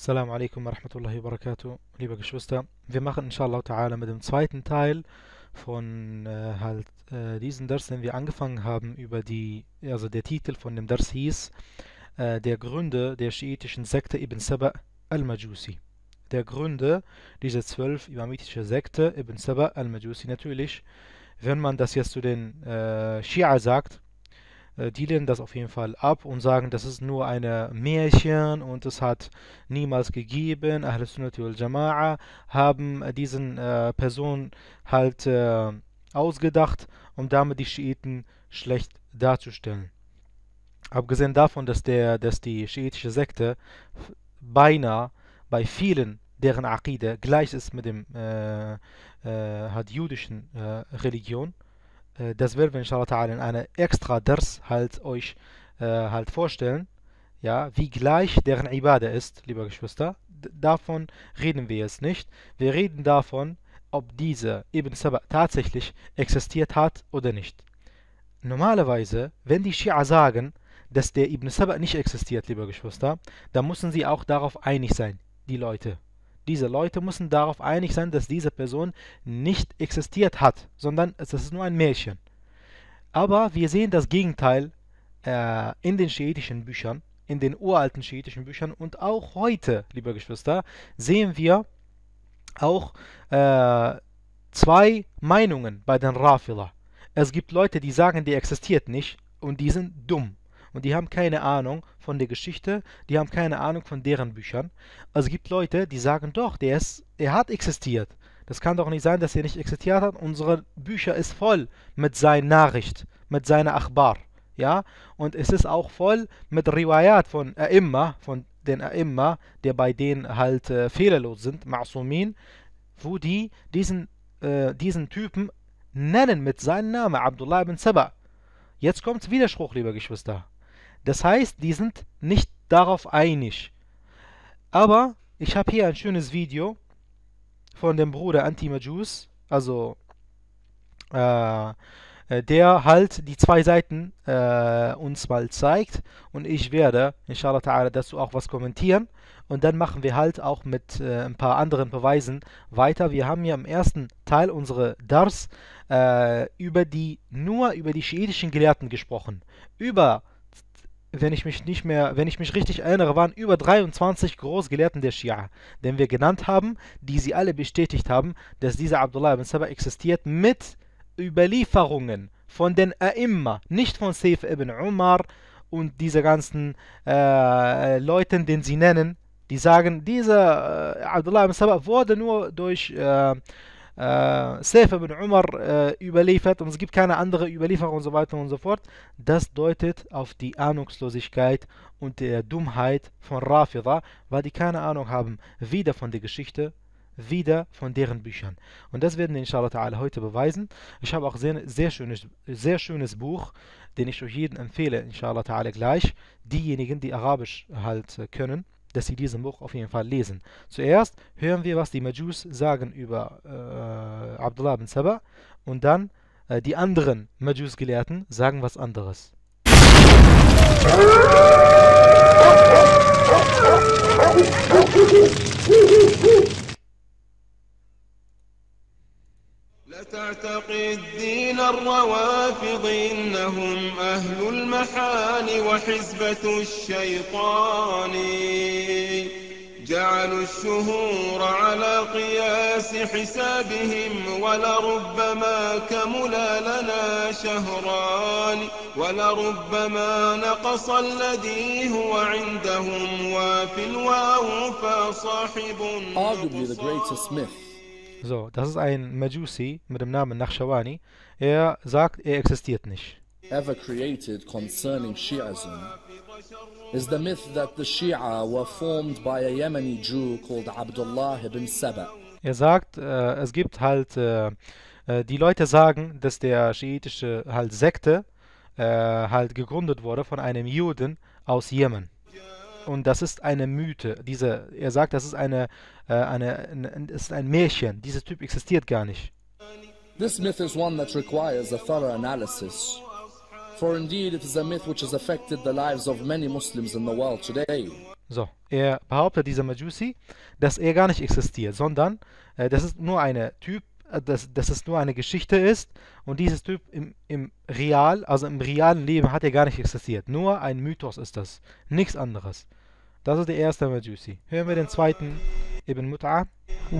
Assalamu alaikum wa rahmatullahi wa barakatuh, liebe Geschwister. Wir machen inshallah ta'ala mit dem zweiten Teil von äh, halt äh, diesen Ders, den wir angefangen haben, über die, also der Titel von dem Ders hieß äh, Der Gründer der schiitischen Sekte Ibn Saba al-Majusi. Der Gründer dieser zwölf imamitischen Sekte Ibn Saba al-Majusi. Natürlich, wenn man das jetzt zu den äh, Shia sagt, äh, die lehnen das auf jeden Fall ab und sagen, das ist nur eine Märchen und es hat niemals gegeben. Ahl Sunnati wal Jama'a haben äh, diesen äh, Personen halt äh, ausgedacht, um damit die Schiiten schlecht darzustellen. Abgesehen davon, dass, der, dass die schiitische Sekte beinahe bei vielen deren Akide gleich ist mit dem äh, äh, hat jüdischen äh, Religion äh, das werden wir inshallah ta'ala in einer extra Ders halt euch äh, halt vorstellen, ja, wie gleich deren Ibadah ist, liebe Geschwister. D davon reden wir jetzt nicht. Wir reden davon, ob diese Ibn Saba tatsächlich existiert hat oder nicht. Normalerweise, wenn die Schia sagen, dass der Ibn Saba nicht existiert, liebe Geschwister, dann müssen sie auch darauf einig sein, die Leute. Diese Leute müssen darauf einig sein, dass diese Person nicht existiert hat, sondern es ist nur ein Märchen. Aber wir sehen das Gegenteil äh, in den schiitischen Büchern, in den uralten schiitischen Büchern und auch heute, liebe Geschwister, sehen wir auch äh, zwei Meinungen bei den Rafila. Es gibt Leute, die sagen, die existiert nicht und die sind dumm und die haben keine Ahnung von der Geschichte, die haben keine Ahnung von deren Büchern. Also es gibt Leute, die sagen doch, der ist, er hat existiert. Das kann doch nicht sein, dass er nicht existiert hat. Unsere Bücher ist voll mit seiner Nachricht, mit seiner Achbar. Ja, und es ist auch voll mit Riwayat von A'imma, von den A'imma, der bei denen halt äh, fehlerlos sind, Ma'sumin, wo die diesen, äh, diesen Typen nennen mit seinem Namen Abdullah ibn Saba. Jetzt kommt Widerspruch, liebe Geschwister. Das heißt, die sind nicht darauf einig. Aber ich habe hier ein schönes Video von dem Bruder Antimajus, also äh, äh, der halt die zwei Seiten äh, uns mal zeigt und ich werde inshallah ta'ala dazu auch was kommentieren und dann machen wir halt auch mit äh, ein paar anderen Beweisen weiter. Wir haben ja im ersten Teil unsere Dars äh, über die, nur über die schiitischen Gelehrten gesprochen, über wenn ich mich nicht mehr, wenn ich mich richtig erinnere, waren über 23 Großgelehrten der Schia, den wir genannt haben, die sie alle bestätigt haben, dass dieser Abdullah ibn Sabah existiert mit Überlieferungen von den A'imma, nicht von Seif ibn Umar und diese ganzen äh, Leuten, den sie nennen, die sagen, dieser äh, Abdullah ibn Sabah wurde nur durch, äh, äh, Saif ibn Umar äh, überliefert und es gibt keine andere Überlieferung und so weiter und so fort. Das deutet auf die Ahnungslosigkeit und der Dummheit von Rafida, weil die keine Ahnung haben, wieder von der Geschichte, wieder von deren Büchern. Und das werden wir inshallah ta'ala heute beweisen. Ich habe auch sehr, sehr, schönes, sehr schönes Buch, den ich euch jedem empfehle, inshallah ta'ala gleich. Diejenigen, die Arabisch halt äh, können dass sie diesen Buch auf jeden Fall lesen. Zuerst hören wir, was die Majus sagen über äh, Abdullah bin Sabah und dann äh, die anderen Majus-Gelehrten sagen was anderes. لا تعتقد دين الروافض إنهم أهل المحال وحزبة الشيطان جعلوا الشهور على قياس حسابهم ولربما كملا لنا شهران ولربما نقص الذي هو عندهم وفي الواو فصاحب Arguably the greatest myth So, das ist ein Majusi mit dem Namen Naqshawani. Er sagt, er existiert nicht. Ever created concerning Shi'ism is the myth that the Shia were formed by a Yemeni Jew called Abdullah ibn Saba. Er sagt, äh, es gibt halt, äh, äh die Leute sagen, dass der schiitische halt Sekte äh, halt gegründet wurde von einem Juden aus Jemen und das ist eine Mythe. Diese, er sagt, das ist, eine, äh, eine, eine, ist ein Märchen. Dieser Typ existiert gar nicht. This myth is one that requires a thorough analysis. For indeed it is a myth which has affected the lives of many Muslims in the world today. So, er behauptet, dieser Majusi, dass er gar nicht existiert, sondern äh, das ist nur eine Typ, äh, dass, dass es nur eine Geschichte ist und dieses Typ im, im real, also im realen Leben hat er gar nicht existiert. Nur ein Mythos ist das, nichts anderes. Das ist der erste Majusi. Hören wir den zweiten Ibn Mut'a. Äh,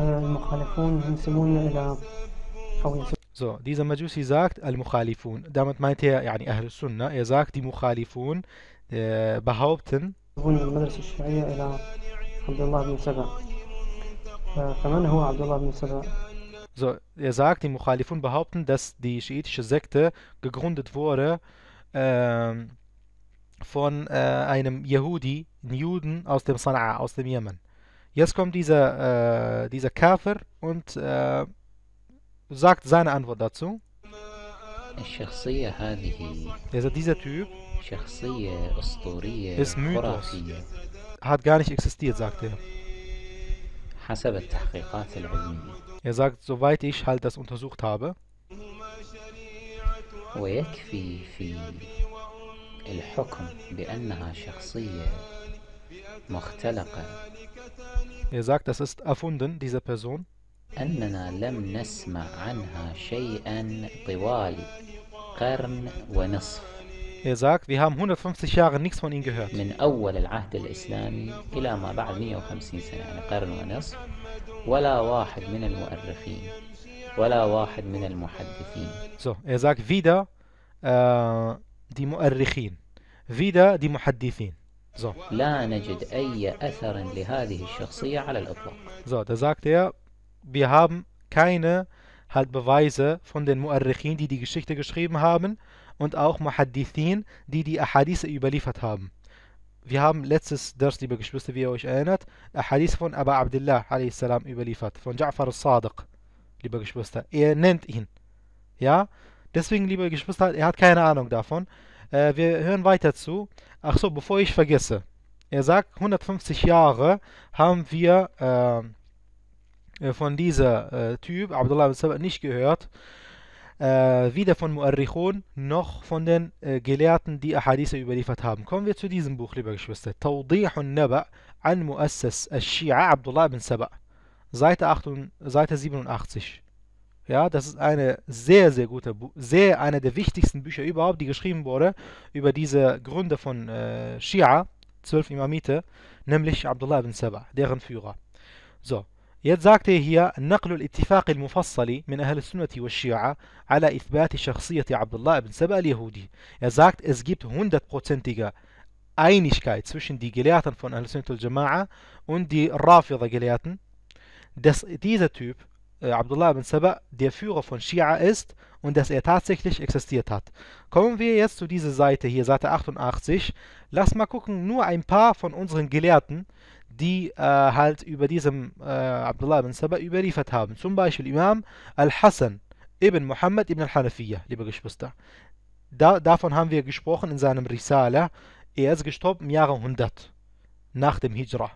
äh, äh, so, dieser Majusi sagt Al-Mukhalifun. Damit meint er, yani Ahl sunnah er sagt die Mukhalifun, äh, behaupten. So, er sagt, die Mukhalifun behaupten, dass die schiitische Sekte gegründet wurde, ähm, von äh, einem Yehudi, einem Juden aus dem Sana'a, aus dem Jemen. Jetzt kommt dieser, äh, dieser Kafir und äh, sagt seine Antwort dazu. Also dieser Typ ist Mythos, hat gar nicht existiert, sagt er. Er sagt, soweit ich halt das untersucht habe. الحكم بأنها شخصية مختلقة. Er sagt, das ist erfunden, diese Person. أننا لم نسمع عنها شيئا طوال قرن ونصف. Er sagt, wir haben 150 Jahre nichts von ihm gehört. من أول العهد الإسلامي إلى ما بعد 150 سنة يعني قرن ونصف ولا واحد من المؤرخين ولا واحد من المحدثين. So, er sagt wieder, äh, die Mu'arrikhin, wieder die Muhaddithin. So. لا نجد أي أثر لهذه الشخصية على الإطلاق. So, da sagt er, wir haben keine halt Beweise von den Mu'arrikhin, die die Geschichte geschrieben haben und auch Muhaddithin, die die Ahadith überliefert haben. Wir haben letztes Ders, liebe Geschwister, wie ihr euch erinnert, Ahadith von Abu Abdullah salam überliefert, von Ja'far al-Sadiq, liebe Geschwister. Er nennt ihn. Ja, Deswegen, liebe Geschwister, er hat keine Ahnung davon. Äh, wir hören weiter zu. Ach so, bevor ich vergesse. Er sagt, 150 Jahre haben wir ähm, äh, von dieser äh, Typ, Abdullah bin Sabah, nicht gehört. Äh, weder von Mu'arrichun noch von den äh, Gelehrten, die Ahadithe überliefert haben. Kommen wir zu diesem Buch, liebe Geschwister. Tawdihun Naba an Muassas al-Shia Abdullah bin Sabah. Seite, 8, Seite 87. Ja, das ist eine sehr, sehr gute, sehr eine der wichtigsten Bücher überhaupt, die geschrieben wurde über diese Gründe von äh, Shia, zwölf Imamite, nämlich Abdullah ibn Sabah, deren Führer. So, Jetzt sagt er hier نقل الاتفاق المفصل من أهل السنة والشيعة على إثبات شخصية عبد الله بن سبأ اليهودي. Er sagt, es gibt hundertprozentige Einigkeit zwischen den Gelehrten von al Sunnah jamaa und die Rafida Gelehrten, dass dieser Typ äh, Abdullah ibn Saba der Führer von Shia ist und dass er tatsächlich existiert hat. Kommen wir jetzt zu dieser Seite hier, Seite 88. Lass mal gucken, nur ein paar von unseren Gelehrten, die äh, halt über diesem äh, Abdullah ibn Saba überliefert haben. Zum Beispiel Imam Al-Hassan ibn Muhammad ibn al-Hanafiya, liebe Geschwister. Da, davon haben wir gesprochen in seinem Risala. Er ist gestorben im Jahre 100 nach dem Hijrah.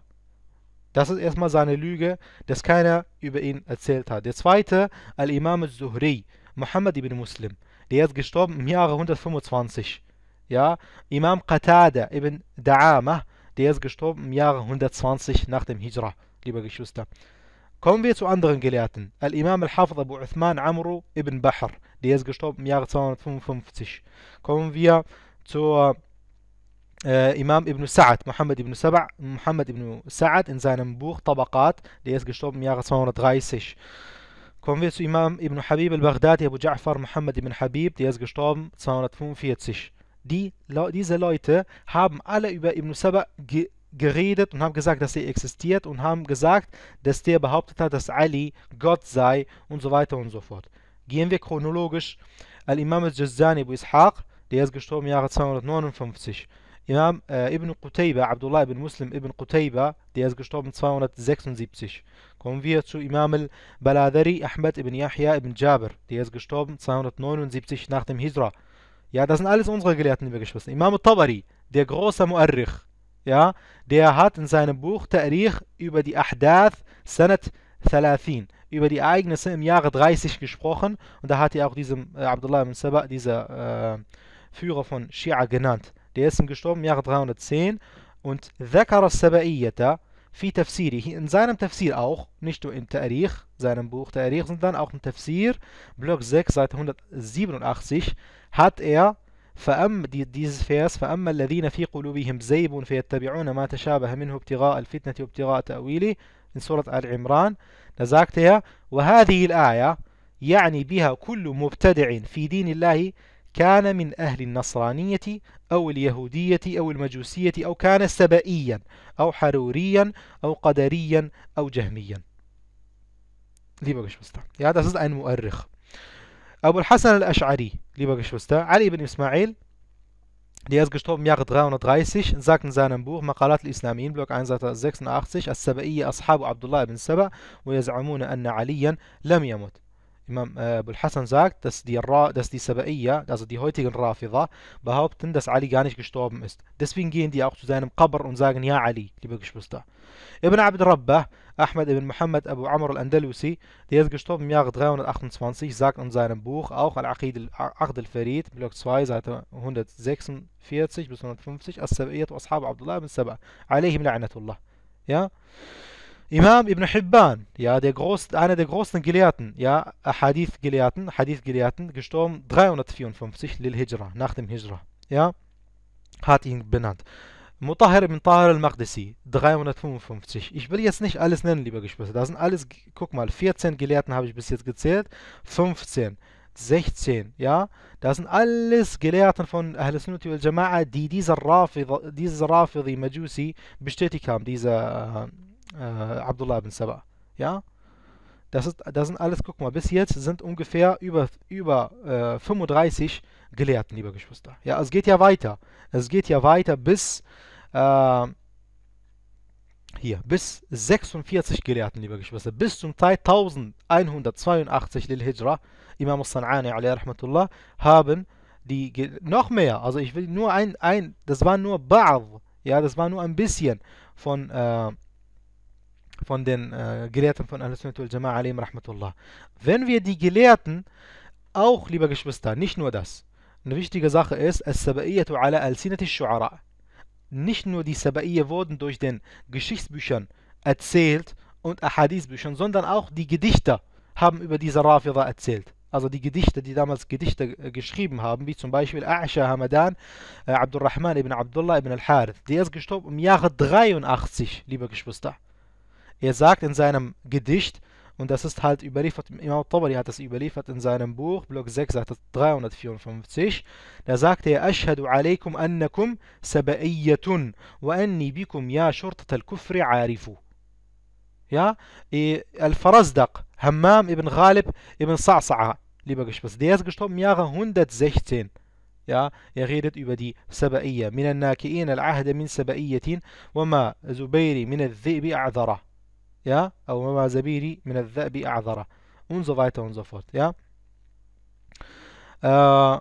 Das ist erstmal seine Lüge, dass keiner über ihn erzählt hat. Der zweite, Al-Imam al-Zuhri, Muhammad ibn Muslim, der ist gestorben im Jahre 125. Ja, Imam Qatada ibn Da'ama, der ist gestorben im Jahre 120 nach dem Hijra, liebe Geschwister. Kommen wir zu anderen Gelehrten. Al-Imam al-Hafid Abu Uthman Amru ibn Bahr, der ist gestorben im Jahre 255. Kommen wir zur äh, Imam ibn Sa'ad, Muhammad ibn Saba, Muhammad ibn Sa'ad in seinem Buch Tabakat, der ist gestorben im Jahre 230. Kommen wir zu Imam ibn Habib al-Baghdadi, Abu Ja'far Muhammad ibn Habib, der ist gestorben 245. Die, diese Leute haben alle über Ibn Sabah geredet und haben gesagt, dass er existiert und haben gesagt, dass der behauptet hat, dass Ali Gott sei und so weiter und so fort. Gehen wir chronologisch. Al-Imam al-Jazzani Ibn Ishaq, der ist gestorben im Jahre 259. Imam äh, Ibn Qutayba, Abdullah ibn Muslim ibn Qutayba, der ist gestorben 276. Kommen wir zu Imam al-Baladari, Ahmed ibn Yahya ibn Jabir, der ist gestorben 279 nach dem Hijra. Ja, das sind alles unsere Gelehrten, liebe Geschwister. Imam tabari der große Mu'arrich, ja, der hat in seinem Buch Ta'rich über die Ahdath Sanat 30, über die Ereignisse im Jahre 30 gesprochen und da hat er auch diesem äh, Abdullah ibn Saba, dieser äh, Führer von Shia genannt. der ist im gestorben im Jahre 310 und ذكر Sabaiyata fi Tafsiri, in seinem Tafsir auch, nicht nur in Tarikh, seinem Buch Tarikh, sondern auch im Tafsir, Block 6, Seite 187, hat er فأما دي ديز فيس فأما الذين في قلوبهم زيب فيتبعون ما تشابه منه ابتغاء الفتنة وابتغاء تأويله من سورة آل عمران نزاكتها وهذه الآية يعني بها كل مبتدع في دين الله كان من أهل النصرانية أو اليهودية أو المجوسية أو كان سبائيا أو حروريا أو قدريا أو جهميا ليبا قشبستا يا هذا أساس أن مؤرخ أبو الحسن الأشعري ليبا قشبستا علي بن إسماعيل Der ist gestorben im Jahre 330 sagt in seinem Buch Maqalat al-Islamin, Block 1, Seite 86, As-Sabaiyya Ashabu Abdullah ibn Saba, wo yaz'amuna anna Aliyan lam yamut. Imam äh, Abul Hassan sagt, dass die, dass die Sabaiya, also die heutigen Rafida, behaupten, dass Ali gar nicht gestorben ist. Deswegen gehen die auch zu seinem Qabr und sagen, ja Ali, liebe Geschwister. Ibn Abd Rabbah, Ahmed ibn Muhammad Abu Amr al-Andalusi, der ist gestorben im Jahre 328, sagt in seinem Buch, auch Al-Aqid al-Farid, Block 2, Seite 146 bis 150, As-Sabaiyat wa Ashab Abdullah ibn Saba, alayhim la'natullah. Ja? Imam Ibn Hibban, ja, der Groß, einer der großen Gelehrten, ja, Hadith-Gelehrten, Hadith-Gelehrten, gestorben 354 Lil Hijra, nach dem Hijra, ja, hat ihn benannt. Mutahir ibn Tahir al-Maqdisi, 355. Ich will jetzt nicht alles nennen, liebe Geschwister. Das sind alles, guck mal, 14 Gelehrten habe ich bis jetzt gezählt, 15, 16, ja. Da sind alles Gelehrten von Ahl Sunnati al Jama'a, die diese Rafidhi, diese Rafidhi Majusi bestätigt haben, diese... Äh, äh, Abdullah bin Sabah. Ja? Das, ist, das sind alles, guck mal, bis jetzt sind ungefähr über, über äh, 35 Gelehrten, liebe Geschwister. Ja, es geht ja weiter. Es geht ja weiter bis, äh, hier, bis 46 Gelehrten, liebe Geschwister. Bis zum Teil 1182 Lil Hijra, Imam Sanani, rahmatullah, haben die, Ge noch mehr, also ich will nur ein, ein das war nur Ba'd, ja, das war nur ein bisschen von, äh, von den äh, Gelehrten von Al-Sunnah Jamaa alayhim Wenn wir die Gelehrten auch, liebe Geschwister, nicht nur das. Eine wichtige Sache ist, es sabaiyatu ala al-Sinati shu'ara. Nicht nur die Saba'iyya wurden durch den Geschichtsbüchern erzählt und Ahadithbüchern, sondern auch die Gedichter haben über diese Rafida erzählt. Also die Gedichte, die damals Gedichte äh, geschrieben haben, wie zum Beispiel A'sha Hamadan, äh, Abdurrahman ibn Abdullah ibn al-Harith. Der ist gestorben im Jahre 83, liebe Geschwister. Er sagt in seinem Gedicht, und das ist halt überliefert, Imam Tabari hat das überliefert in seinem Buch, Block 6, Seite 354, da sagt er, Ashhadu alaykum annakum saba'iyyatun wa anni bikum ya shurtat al Ja, Al-Farazdaq, Hammam ibn Ghalib ibn Sa'sa'a, lieber Geschwister, der ist gestorben im Jahre 116. Ja, er redet über die Saba'iyya. Minan nakiin al-Ahda min Saba'iyyatin wa ma Zubayri min al-Dhi'bi a'dara. ja, und so weiter und so fort, ja. Äh,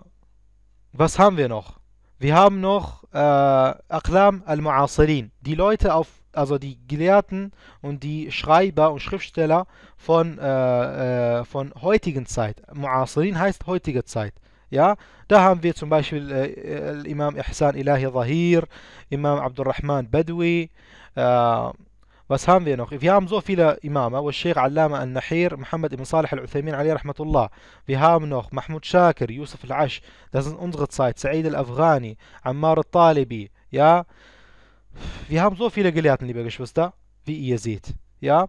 was haben wir noch? Wir haben noch äh, al-Mu'asirin, die Leute auf, also die Gelehrten und die Schreiber und Schriftsteller von, äh, äh, von heutigen Zeit. Mu'asirin heißt heutige Zeit. Ja, da haben wir zum Beispiel äh, äh Imam Ihsan Ilahi Zahir, Imam Abdurrahman Badawi, äh, was haben wir noch? Wir haben so viele Imame, wie Sheikh Allama al-Nahir, Muhammad ibn Salih al-Uthaymin, rahmatullah. Wir haben noch Mahmoud Shakir, Yusuf al-Ash, das sind unsere Zeit, Sa'id al-Afghani, Ammar al-Talibi, ja. Wir haben so viele Gelehrten, liebe Geschwister, wie ihr seht, ja.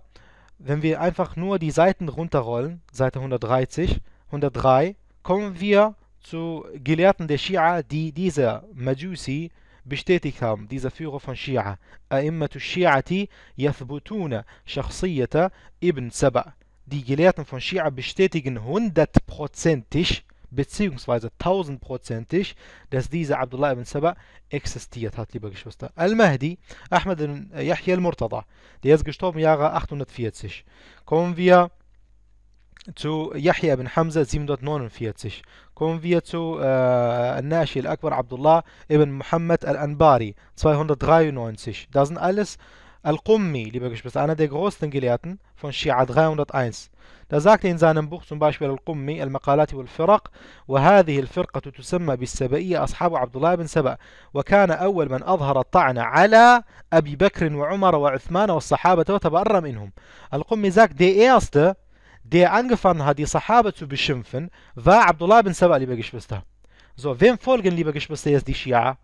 Wenn wir einfach nur die Seiten runterrollen, Seite 130, 103, kommen wir zu Gelehrten der Shia, die diese Majusi, bestätigt haben, dieser Führer von Shia, A'immatu Shi'ati yathbutuna Shakhsiyata ibn Saba. Die Gelehrten von Shia bestätigen hundertprozentig beziehungsweise tausendprozentig, dass dieser Abdullah ibn Saba existiert hat, liebe Geschwister. Al-Mahdi, Ahmed ibn Yahya al-Murtada, der ist gestorben im Jahre 840. Kommen wir zu Yahya bin Hamza 749. Kommen wir zu äh, Nashi al-Akbar Abdullah ibn Muhammad al-Anbari 293. Das sind alles Al-Qummi, liebe Geschwister, einer der größten Gelehrten von Shia 301. Da sagt er in seinem Buch zum Beispiel Al-Qummi, Al-Maqalati wal-Firaq, وهذه الفرقة تسمى بالسبئية أصحاب عبد الله بن سبأ وكان أول من أظهر الطعن على أبي بكر وعمر وعثمان والصحابة وتبرى منهم. Al-Qummi sagt, der erste der angefangen hat, die Sahaba zu beschimpfen, war Abdullah bin Saba, liebe Geschwister. So, wem folgen, liebe Geschwister, jetzt die Shia?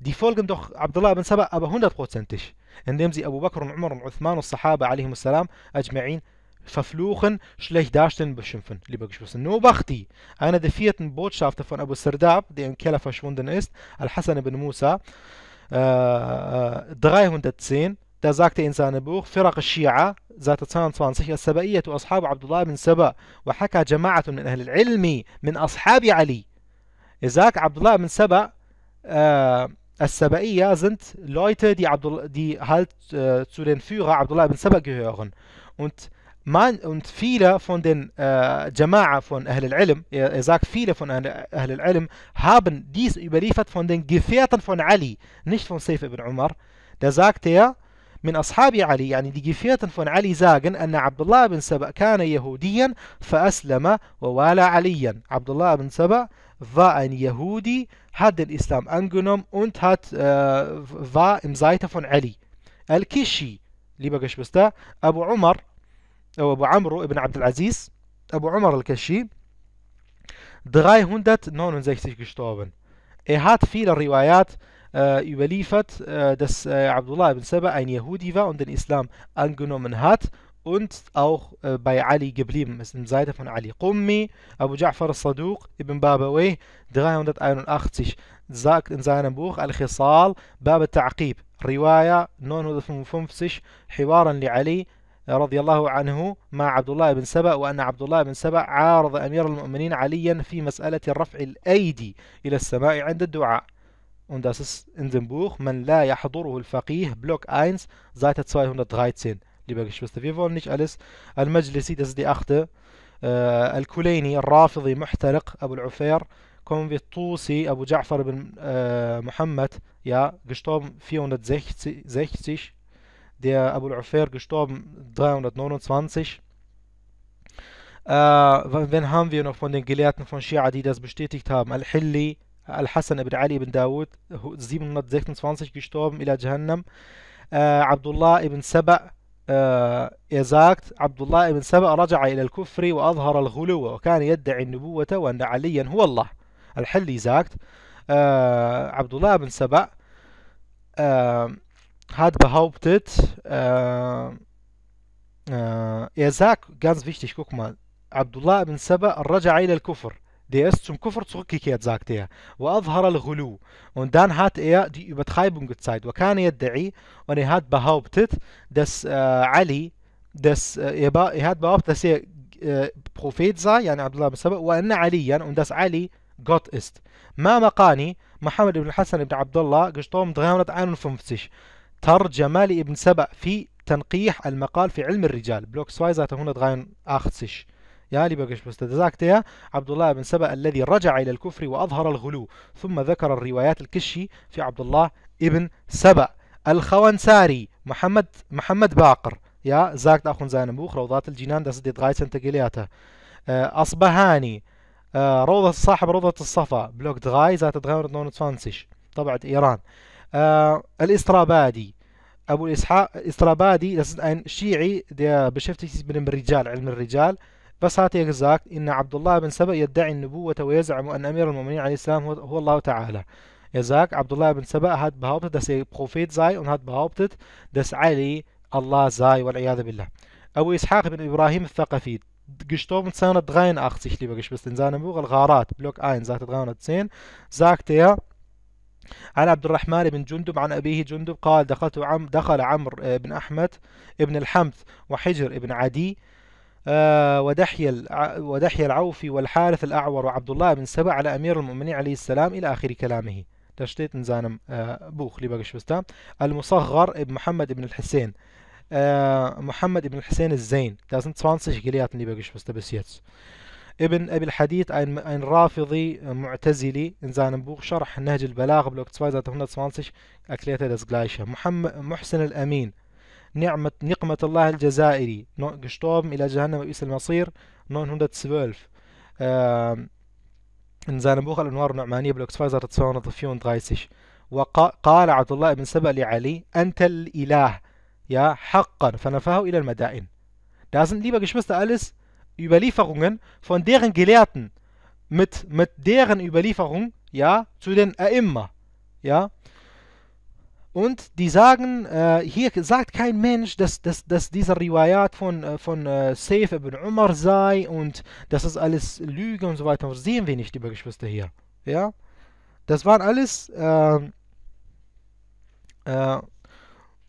Die folgen doch Abdullah bin Saba, aber hundertprozentig, indem sie Abu Bakr und Umar und Uthman und Sahaba, alaihimussalam, ajma'in, verfluchen, schlecht darstellen, beschimpfen, liebe Geschwister. Nur Bakhti, einer der vierten Botschafter von Abu Sardab, der im Keller verschwunden ist, Al-Hassan ibn Musa, äh, 310, äh, da sagt er in seinem Buch Firaq al-Shia, Seite 22, As-Saba'iyyatu Ashab Abdullah ibn Saba wa haka jama'atun min Ahl al-Ilmi min Ashabi Ali. Er sagt, Abdullah ibn Saba, äh, As-Saba'iyya sind Leute, die, die halt äh, zu den Führern Abdullah ibn Saba gehören. Und man, und viele von den äh, Jama'a von Ahl al-Ilm, er, er, sagt, viele von Ahl al-Ilm haben dies überliefert von den Gefährten von Ali, nicht von Seif ibn Umar. Da sagt er, من أصحاب علي يعني دي جفيت فون علي زاغن أن عبد الله بن سبأ كان يهوديا فأسلم ووالى عليا عبد الله بن سبأ فا أن يهودي هاد الإسلام أنجنوم أنت هاد فا آه، ام فون علي الكشي اللي بقش بستا أبو عمر أو أبو عمرو ابن عبد العزيز أبو عمر الكشي 369 gestorben. إيه هاد في الروايات äh, überliefert, äh, dass äh, Abdullah ibn Saba ein Yahudi war und den Islam angenommen hat und auch äh, bei Ali geblieben ist, In Seite von Ali. Qummi, Abu Ja'far al-Saduq, Ibn Babawi 381, sagt in seinem Buch Al-Khisal, Bab al-Ta'qib, Riwaya 955, Hiwaran li Ali, رضي الله عنه مع عبد الله بن سبأ وأن عبد الله بن سبأ عارض أمير المؤمنين عليا في مسألة رفع الأيدي إلى السماء عند الدعاء Und das ist in dem Buch Man la yahduruhu al-faqih, Block 1, Seite 213. Liebe Geschwister, wir wollen nicht alles. Al-Majlisi, das ist die achte. Äh, al kulaini Al-Rafidi, Muhtariq, Abu al-Ufair. Kommen wir Tusi, Abu Ja'far ibn äh, Muhammad, ja, gestorben 460. Der Abu al-Ufair gestorben 329. Äh, wen haben wir noch von den Gelehrten von Shia, die das bestätigt haben? Al-Hilli, الحسن بن علي بن داود 726 gestorben الى جهنم äh, آه، عبد الله بن سبع äh, آه، er عبد الله بن سبع رجع الى الكفر واظهر الغلو وكان يدعي النبوه وان عليا هو الله الحل sagt äh, آه، عبد الله بن سبع äh, hat behauptet äh, äh, er sagt ganz wichtig guck mal عبد الله بن سبع رجع الى الكفر der ist zum Kuffer zurückgekehrt, sagt er. Und dann hat er die Übertreibung gezeigt. Und er hat behauptet, dass äh, Ali, dass, äh, er, hat behauptet, dass er äh, Prophet sei, yani Abdullah bin Saba, und dass Ali Gott ist. ما مقاني محمد بن الحسن بن عبد الله قشطوم 351 ترجم لابن سبأ في تنقيح المقال في علم الرجال بلوك سوايزات هنا يا لي بقش مستدزاك يا عبد الله بن سبأ الذي رجع إلى الكفر وأظهر الغلو ثم ذكر الروايات الكشي في عبد الله ابن سبأ الخوانساري محمد محمد باقر يا زاكت أخون زانم روضات الجنان دست ديت غاية سنتقلياته آه، أصبهاني آه، روضة صاحب روضة الصفا بلوك دغاي ذات دغامر نون تفانسيش طبعا إيران آه، الاسترابادي أبو الإسحاق استرابادي لسن شيعي بشفتي من الرجال علم الرجال بس هاتي اكزاكت ان عبد الله بن سبأ يدعي النبوة ويزعم ان امير المؤمنين عليه السلام هو الله تعالى يزاك عبد الله بن سبأ هاد بهاوبتت دس بروفيت زاي ون هاد بهاوبتت دس علي الله زاي والعياذ بالله ابو اسحاق بن ابراهيم الثقفي جشتوم تسانا دغاين اختيش لي بقش بس تنزانا بوغ الغارات بلوك اين زاكت دغاين تسين زاكت يا عن عبد الرحمن بن جندب عن أبيه جندب قال دخلت عم دخل عمرو بن أحمد بن الحمث وحجر بن عدي آه، ودحي ودحي العوفي والحارث الأعور وعبد الله بن سبع على أمير المؤمنين عليه السلام إلى آخر كلامه تشتيت نزانم آه، بوخ لي باقش المصغر ابن محمد بن الحسين آه، محمد بن الحسين الزين 2020 جليات اللي بقش بس يتس ابن ابي الحديث ein, ein رافضي معتزلي in seinem Buch Scharh Nahj al-Balagh Block 2 Seite 120 erklärte das gleiche. نعمة نقمة الله الجزائري قشطوب إلى جهنم وبئس المصير 912 آه. إن زان بوخ الأنوار النعمانية بالأكسفايزر 930 وقال عبد الله بن سبأ لعلي أنت الإله يا حقا فنفاه إلى المدائن Da sind lieber Geschwister alles Überlieferungen von deren Gelehrten mit, mit deren Überlieferung ja, zu den Immer. Ja? Und die sagen, äh, hier sagt kein Mensch, dass, dass, dass dieser Riwayat von, äh, von äh, Saif ibn Umar sei und das ist alles Lüge und so weiter. Das sehen wir nicht, liebe Geschwister, hier. Ja? Das waren alles, äh, äh,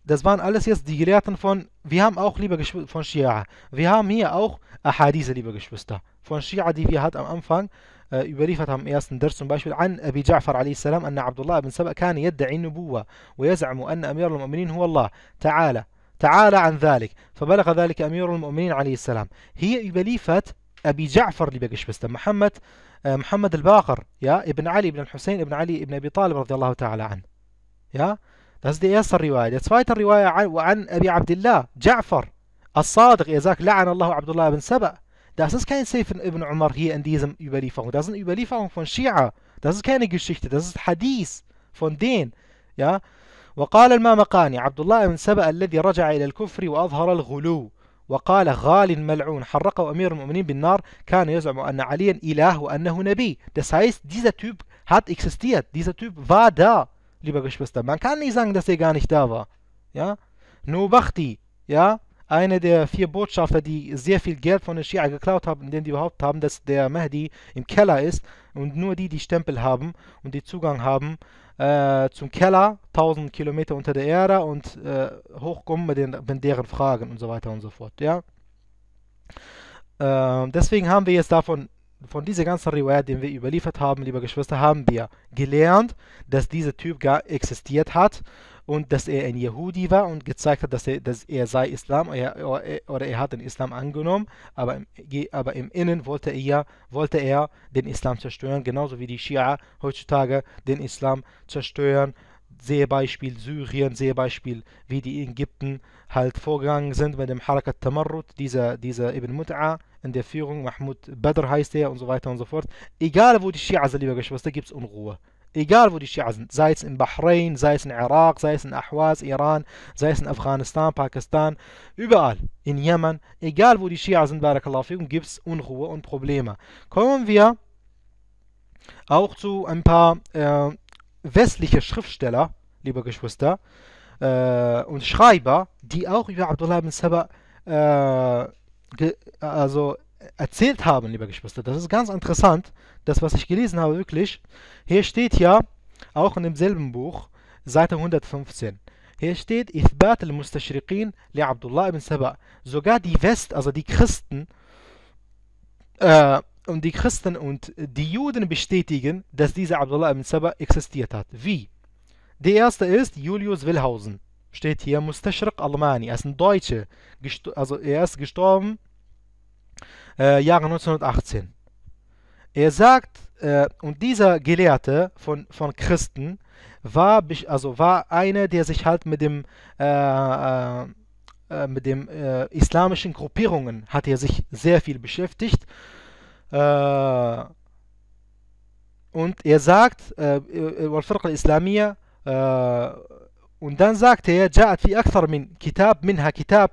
das waren alles jetzt die Gelehrten von, wir haben auch, liebe Geschwister, von Shia. Wir haben hier auch Ahadise, liebe Geschwister, von Shia, die wir hatten am Anfang آه، يبقى إياس درس باشد عن أبي جعفر عليه السلام أن عبد الله بن سبأ كان يدعي النبوة ويزعم أن أمير المؤمنين هو الله تعالى تعالى عن ذلك فبلغ ذلك أمير المؤمنين عليه السلام هي بليفة أبي جعفر اللي بقش بسته محمد آه، محمد الباقر يا ابن علي بن الحسين ابن علي ابن أبي طالب رضي الله تعالى عنه يا das die إيه الرواية Riwaya. الرواية عن Riwaya an Abi Abdullah, Ja'far, As-Sadiq, er sagt, الله Allah Abdullah ibn Das ist kein Say von Ibn Umar hier in diesem Überlieferung. Das sind Überlieferungen von Shia. Das ist keine Geschichte, das ist Hadith von denen. Ja? وقال المامقاني عبد الله بن سبأ الذي رجع إلى الكفر وأظهر الغلو وقال غال ملعون حرقه أمير المؤمنين بالنار كان يزعم أن عليا إله وأنه نبي Das heißt, dieser Typ hat existiert, dieser Typ war da, liebe Geschwister. Man kann nicht sagen, dass er gar nicht da war. Ja? Nur Bachti, ja? eine der vier Botschafter, die sehr viel Geld von den Schia geklaut haben, indem die überhaupt haben, dass der Mahdi im Keller ist und nur die, die Stempel haben und die Zugang haben äh, zum Keller, 1000 Kilometer unter der Erde und äh, hochkommen mit, den, mit deren Fragen und so weiter und so fort. Ja? Äh, deswegen haben wir jetzt davon von dieser ganzen Riwayat, den wir überliefert haben, liebe Geschwister, haben wir gelernt, dass dieser Typ gar existiert hat und dass er ein Yehudi war und gezeigt hat, dass er, dass er sei Islam er, oder er hat den Islam angenommen, aber im, aber im Innen wollte er, wollte er den Islam zerstören, genauso wie die Shia heutzutage den Islam zerstören. Sehe Beispiel Syrien, sehe Beispiel, wie die Ägypten halt vorgegangen sind mit dem Harakat Tamarrut, dieser, dieser Ibn Mut'a in der Führung, Mahmoud Badr heißt er und so weiter und so fort. Egal wo die Shia sind, liebe Geschwister, gibt es Unruhe. Egal, wo die Schia sind, sei es in Bahrain, sei es in Irak, sei es in Ahwaz, Iran, sei es in Afghanistan, Pakistan, überall, in Jemen, egal, wo die Schia sind, Barakallahu gibt es Unruhe und Probleme. Kommen wir auch zu ein paar äh, westliche Schriftsteller, liebe Geschwister, äh, und Schreiber, die auch über Abdullah bin Saba äh, also erzählt haben, liebe Geschwister. Das ist ganz interessant, das, was ich gelesen habe, wirklich. Hier steht ja, auch in demselben Buch, Seite 115. Hier steht, Ithbat al-Mustashriqin li Abdullah ibn Saba. Sogar die West, also die Christen, äh, und die Christen und die Juden bestätigen, dass dieser Abdullah ibn Saba existiert hat. Wie? Der erste ist Julius Wilhausen. Steht hier Mustashriq Almani. Er ist ein Deutscher. Also er ist gestorben äh, Jahre 1918. Er sagt, äh, und dieser Gelehrte von, von Christen war, also war einer, der sich halt mit dem äh, äh, äh mit den äh, islamischen Gruppierungen hat er sich sehr viel beschäftigt. Äh, und er sagt, äh, Wal-Firqa al und dann sagt er, جاءت في أكثر من كتاب منها كتاب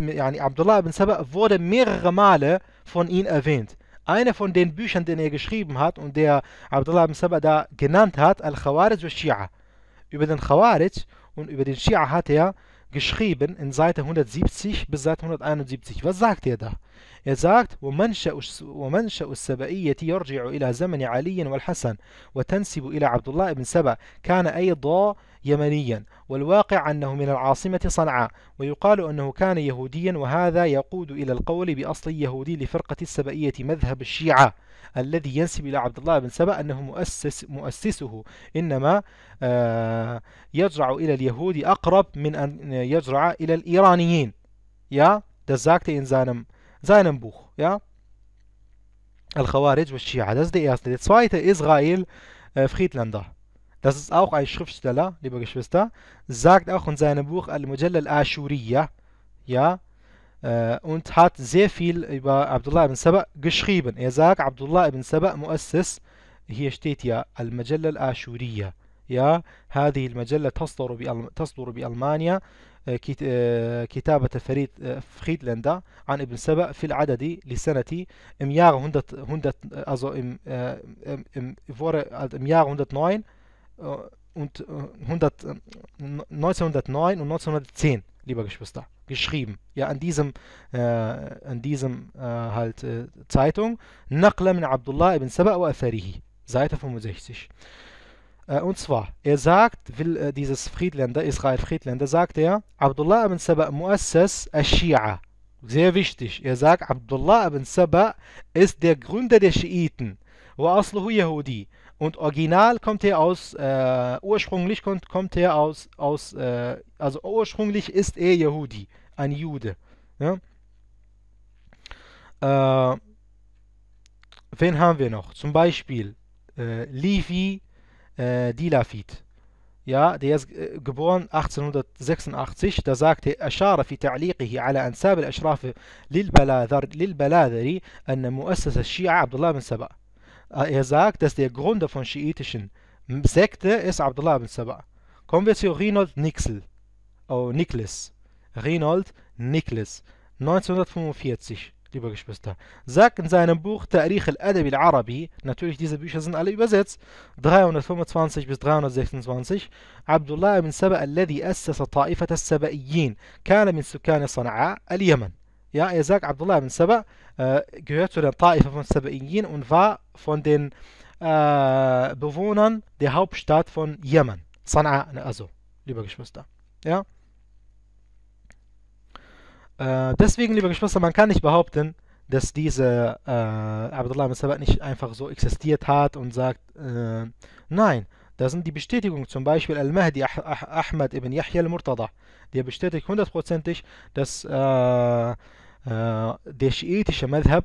يعني Abdullah ibn Saba wurde mehrere Male von ihm erwähnt. Einer von den Büchern, den er geschrieben hat und der Abdullah ibn Sabah da genannt hat, Al-Khawarij und Shia. Über den Khawarij und über den Shia hat er geschrieben in Seite 170 bis Seite 171. Was sagt er da? Er sagt, ومنشأ السَّبَئِيَّةِ يرجع إلى زمن علي والحسن وتنسب إلى عبد الله بن سبأ كان أيضا يمنيا والواقع أنه من العاصمة صنعاء ويقال أنه كان يهوديا وهذا يقود إلى القول بأصل يهودي لفرقة السبئية مذهب الشيعة الذي ينسب إلى عبد الله بن سبأ أنه مؤسس مؤسسه إنما آه، يجرع إلى اليهود أقرب من أن يجرع إلى الإيرانيين يا دزاكت إن زانم زانم بوخ يا الخوارج والشيعة دزدي was Shia, إسرائيل ist آه، das ist auch ein Schriftsteller, liebe Geschwister, sagt auch in seinem Buch Al-Mujallal Ashuriya, ja, äh, und hat sehr viel über Abdullah ibn Saba geschrieben. Er sagt, Abdullah ibn Saba Muassis, hier steht ja Al-Mujallal Ashuriya, يا هذه المجلة تصدر تصدر بألمانيا كتابة فريد فريدلاندا عن ابن سبأ في العدد لسنة im Jahre 100 100 also im äh, im im vor im Jahre 109 Äh, und 100, äh, 1909 äh, und 1910, lieber Geschwister, geschrieben. Ja, an diesem, äh, an diesem äh, halt äh, Zeitung. Naqla min Abdullah ibn Saba wa Atharihi, Seite 65. Und zwar, er sagt, will dieses Friedländer, Israel Friedländer, sagt er, Abdullah ibn Saba Muassas al-Shia. Sehr wichtig. Er sagt, Abdullah ibn Saba ist der Gründer der Schiiten. وأصله يهودي und original kommt er aus äh, ursprünglich kommt, kommt er aus aus äh, also ursprünglich ist er Yehudi ein Jude ja? äh, wen haben wir noch zum Beispiel äh, Levi äh, Dilafit ja, der ist äh, geboren 1886, da sagte أشار في تعليقه على أنساب الأشراف للبلاذري أن مؤسس الشيعة عبد الله بن سبأ äh, er sagt, dass der Gründer von schiitischen Sekte ist Abdullah bin Sabah. Kommen wir zu Renold Nixel. Oh, Niklas. Renold Niklas. 1945, liebe Geschwister, sagt in seinem Buch Tarikh al-Adab al-Arabi, natürlich diese Bücher sind alle übersetzt, 325 bis 326, Abdullah ibn Saba alladhi assasa ta'ifat as-Saba'iyyin, kana min sukkan Sana'a al-Yaman. Ja, er sagt, Abdullah ibn Saba äh, gehört zu den Taifa von Saba'iyin und war von den äh, Bewohnern der Hauptstadt von Jemen. Sana'a, also, liebe Geschwister. Ja? Äh, deswegen, liebe Geschwister, man kann nicht behaupten, dass diese äh, Abdullah ibn Saba nicht einfach so existiert hat und sagt, äh, nein, da sind die Bestätigungen, zum Beispiel Al-Mahdi ah ah Ahmad ibn Yahya al-Murtada, der bestätigt hundertprozentig, dass äh, der schiitische Madhab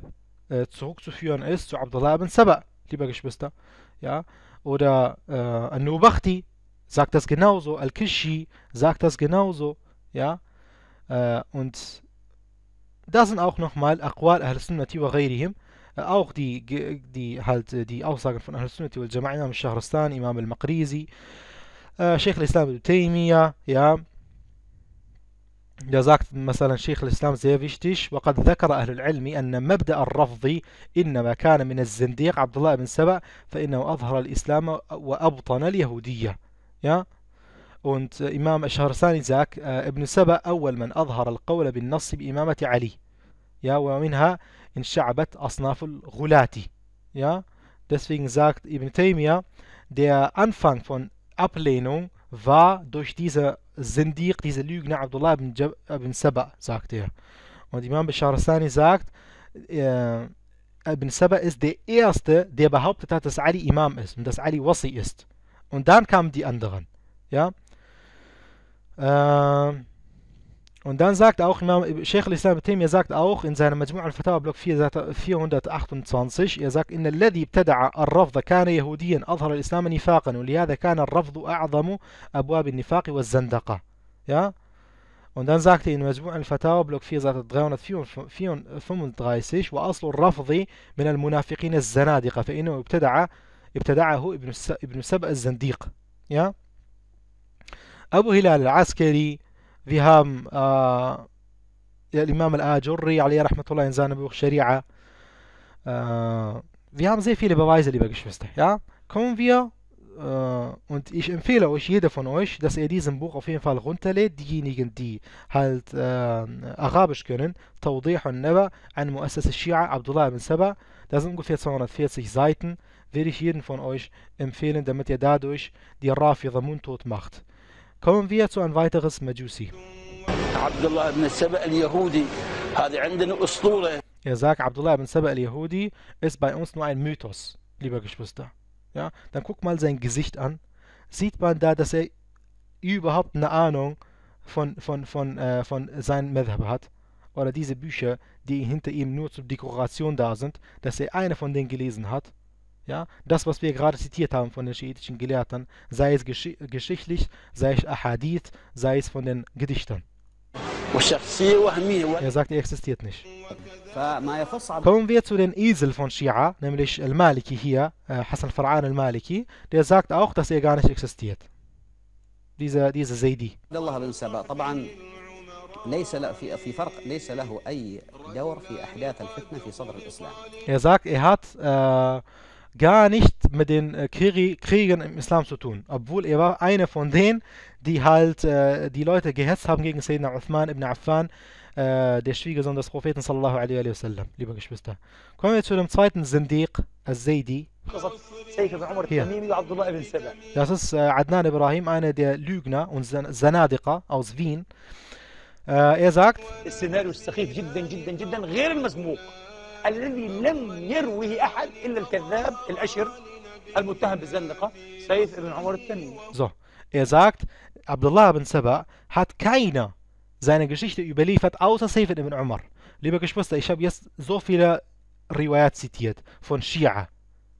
zurückzuführen ist zu Abdullah ibn Sabah, liebe Geschwister. Ja? Oder äh, an nubakhti sagt das genauso, Al-Kishi sagt das genauso. Ja? Äh, und da sind auch nochmal Aqwal Ahl-Sunnati wa ghairihim, auch die, die, halt, die Aussagen von Ahl-Sunnati wa Jama'in, al-Shahristan, Imam Al-Maqrizi, äh, Sheikh al-Islam al Taymiyyah, ja, جزاك مثلا شيخ الإسلام زيفشتيش وقد ذكر أهل العلم أن مبدأ الرفض إنما كان من الزنديق عبد الله بن سبأ فإنه أظهر الإسلام وأبطن اليهودية يا und امام الشهرساني زاك آه، ابن äh, أول من أظهر القول بالنص بإمامة علي يا ومنها انشعبت أصناف الغلاتي يا Deswegen sagt Ibn Taymiyyah, der Anfang von Ablehnung war durch diese Sindir, diese Lügner Abdullah ibn, Jab, ibn Saba, sagt er. Und Imam Bishar Sani sagt, äh, Ibn Saba ist der Erste, der behauptet hat, dass Ali Imam ist und dass Ali Wasi ist. Und dann kamen die anderen. Ja. Äh, Und dann sagt auch Imam Sheikh al-Islam er sagt auch in seiner Majmu' al-Fatawa Block 428, er sagt, إن الذي ابتدع الرفض كان يهوديا أظهر الإسلام نفاقا ولهذا كان الرفض أعظم أبواب النفاق والزندقة. Ja? Und dann er in Majmu' al-Fatawa Block 4, Seite 335, وأصل الرفض من المنافقين الزنادقة فإنه ابتدع ابتدعه ابن ابن سبأ الزنديق. Ja? أبو هلال العسكري Wir haben äh, Imam al-Ajurri, Ali Rahmatullah in seinem Buch Sharia. Äh, wir haben sehr viele Beweise, liebe Geschwister. Ja? Kommen wir, äh, und ich empfehle euch, jeder von euch, dass ihr diesen Buch auf jeden Fall runterlädt. Diejenigen, die halt äh, Arabisch können, Tawdih und naba ein Muassas Shia, Abdullah ibn Saba. Das sind ungefähr 240 Seiten. Würde ich jeden von euch empfehlen, damit ihr dadurch die Rafida mundtot macht. Kommen wir zu ein weiteres Majusi. Er sagt, Abdullah ibn Saba al-Yahudi ist bei uns nur ein Mythos, liebe Geschwister. Ja, dann guck mal sein Gesicht an. Sieht man da, dass er überhaupt eine Ahnung von, von, von, äh, von seinem Madhab hat? Oder diese Bücher, die hinter ihm nur zur Dekoration da sind, dass er eine von denen gelesen hat? Ja, das, was wir gerade zitiert haben von den schiitischen Gelehrten, sei es gesch geschichtlich, sei es Ahadith, sei es von den Gedichten. Er sagt, er existiert nicht. Kommen wir zu den Esel von Shia, nämlich Al-Maliki hier, äh, Hassan Far'an Al-Maliki, der sagt auch, dass er gar nicht existiert. Dieser, dieser Zaidi. Er sagt, er hat äh, gar nicht mit den äh, Kriegen im Islam zu tun, obwohl er war einer von denen, die halt äh, die Leute gehetzt haben gegen Sayyidina Uthman ibn Affan, äh, der Schwiegersohn des Propheten sallallahu alaihi wasallam, liebe Geschwister. Kommen wir zu dem zweiten Sindiq, Al-Zaydi. Das ist äh, Adnan Ibrahim, einer der Lügner und Zanadika aus Wien. Äh, er sagt: الذي لم يروه أحد إلا الكذاب الأشر المتهم بالزندقة سيف بن عمر التميمي So, er sagt, Abdullah ibn Saba hat keiner seine Geschichte überliefert, außer Saif ibn Umar. Liebe Geschwister, ich habe jetzt so viele Riwayat zitiert von Shia,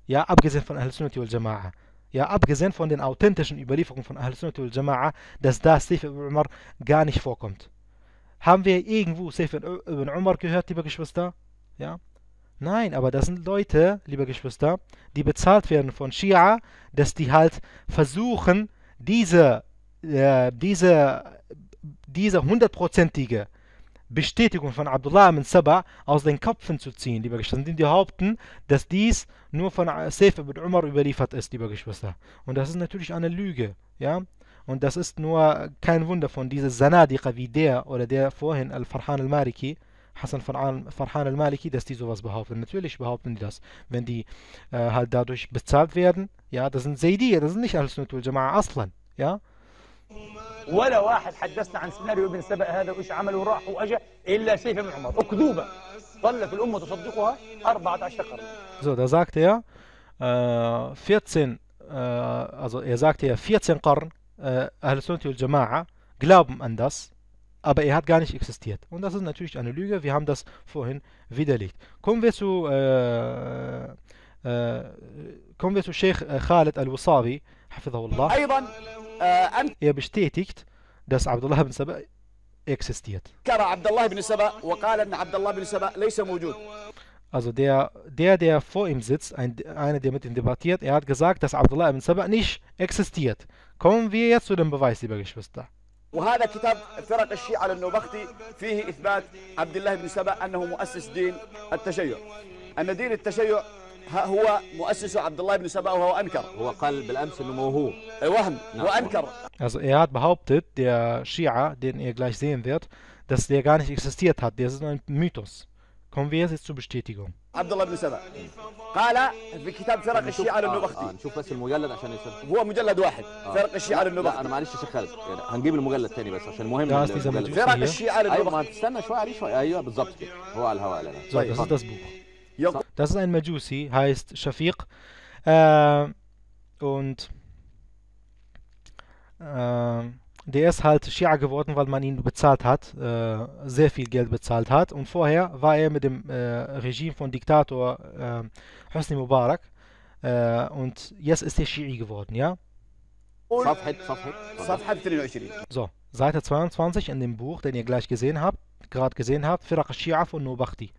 ja, abgesehen von Al-Sunnati wal-Jama'a. Ja, abgesehen von den authentischen Überlieferungen von Al-Sunnati wal-Jama'a, dass da Saif ibn Umar gar nicht vorkommt. Haben wir irgendwo Saif ibn Umar gehört, liebe Geschwister? Ja, Nein, aber das sind Leute, liebe Geschwister, die bezahlt werden von Shia, dass die halt versuchen, diese, äh, diese, diese hundertprozentige Bestätigung von Abdullah ibn Sabah aus den Köpfen zu ziehen, liebe Geschwister, indem die behaupten, dass dies nur von Seif ibn Umar überliefert ist, liebe Geschwister. Und das ist natürlich eine Lüge, ja. Und das ist nur kein Wunder von dieser Zanadiqa wie der oder der vorhin, Al-Farhan Al-Mariki, حسن فرحان فرحان Maliki, dass die sowas behaupten. Natürlich behaupten die das, wenn die äh, halt dadurch bezahlt werden. Ja, das sind Zaydiyah, das sind nicht Al-Sunnat wal-Jama'a aslan. Ja? ولا واحد حدثنا عن سيناريو ابن سبأ هذا وإيش عمل وراح وأجا إلا سيف بن عمر أكذوبة ظل في الأمة تصدقها 14 قرن So, da sagt er äh, 14 äh, also er sagt ja 14 Qarn äh, Ahl Sunnat wal Jama'a glauben an das aber er hat gar nicht existiert. Und das ist natürlich eine Lüge, wir haben das vorhin widerlegt. Kommen wir zu, äh, äh, kommen wir zu Sheikh äh, Khaled al-Wasabi, äh, er bestätigt, dass Abdullah ibn Saba existiert. Also der, der, der vor ihm sitzt, ein, einer, der mit ihm debattiert, er hat gesagt, dass Abdullah ibn Saba nicht existiert. Kommen wir jetzt zu dem Beweis, liebe Geschwister. وهذا كتاب فرق الشيعة للنوبختي فيه إثبات عبد الله بن سبا أنه مؤسس دين التشيع أن دين التشيع هو مؤسسه عبد الله بن سبا وهو أنكر هو قال بالأمس أنه موهوم وهم وأنكر Also er hat behauptet, der Shia, den ihr gleich sehen werdet, dass der gar nicht existiert hat. Der ist ein Mythos. Kommen wir jetzt zur Bestätigung. عبد الله بن سبا قال في كتاب فرق الشيعة للنبختي آه آه نشوف بس المجلد عشان يصير هو مجلد واحد آه فرق الشيعة للنبختي انا معلش يا شيخ خالد يعني هنجيب المجلد تاني بس عشان مهم فرق الشيعة للنبختي ايوه ما تستنى شويه عليه شويه ايوه بالظبط هو على الهواء لا طيب Das ist ein Majusi, heißt Shafiq. Äh, und äh, der ist halt Shia geworden, weil man ihn bezahlt hat, äh, sehr viel Geld bezahlt hat. Und vorher war er mit dem äh, Regime von Diktator äh, Hosni Mubarak äh, und jetzt ist er Shia geworden, ja? So, Seite 22 in dem Buch, den ihr gleich gesehen habt, gerade gesehen habt, Firaq Shia von Nobachti.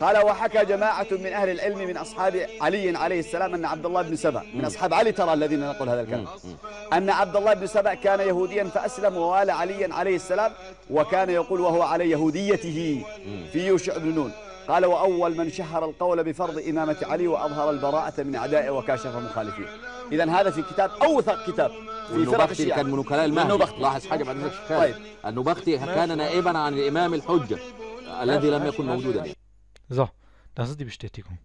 قال وحكى جماعة من أهل العلم من أصحاب علي عليه السلام أن عبد الله بن سبأ من أصحاب علي ترى الذين نقول هذا الكلام أن عبد الله بن سبأ كان يهوديا فأسلم ووالى علي عليه السلام وكان يقول وهو على يهوديته في يوشع بن نون قال وأول من شهر القول بفرض إمامة علي وأظهر البراءة من أعدائه وكاشف مخالفيه إذا هذا في كتاب أوثق كتاب في فرق الشيعة كان من وكلاء المهدي لاحظ حاجة بعد ذلك طيب النبختي كان نائبا عن الإمام الحجة So, das ist die Bestätigung.